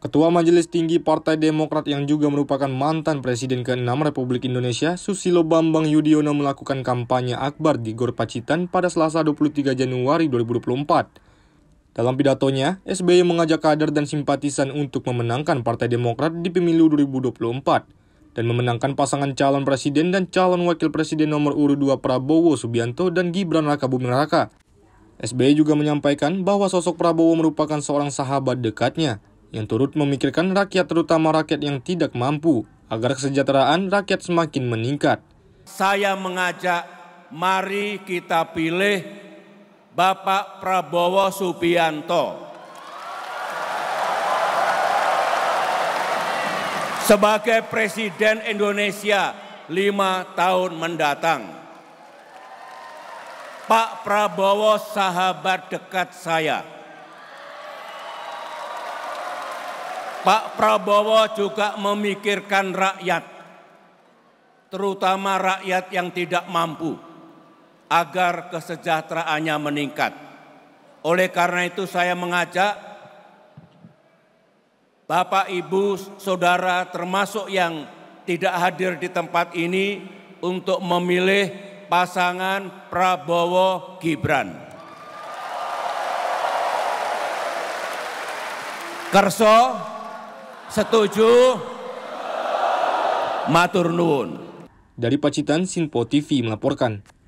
Ketua Majelis Tinggi Partai Demokrat yang juga merupakan mantan Presiden ke-6 Republik Indonesia, Susilo Bambang Yudhoyono melakukan kampanye akbar di Gor Pacitan pada Selasa 23 Januari 2024. Dalam pidatonya, SBY mengajak kader dan simpatisan untuk memenangkan Partai Demokrat di pemilu 2024 dan memenangkan pasangan calon presiden dan calon wakil presiden nomor urut 2 Prabowo Subianto dan Gibran Raka Buming Raka. SBY juga menyampaikan bahwa sosok Prabowo merupakan seorang sahabat dekatnya yang turut memikirkan rakyat terutama rakyat yang tidak mampu agar kesejahteraan rakyat semakin meningkat. Saya mengajak mari kita pilih Bapak Prabowo Subianto sebagai Presiden Indonesia lima tahun mendatang. Pak Prabowo sahabat dekat saya. Pak Prabowo juga memikirkan rakyat, terutama rakyat yang tidak mampu, agar kesejahteraannya meningkat. Oleh karena itu, saya mengajak Bapak, Ibu, saudara, termasuk yang tidak hadir di tempat ini, untuk memilih pasangan Prabowo Gibran. Kerso Setuju? Matur nuwun. Dari Pacitan, Sinpo TV melaporkan.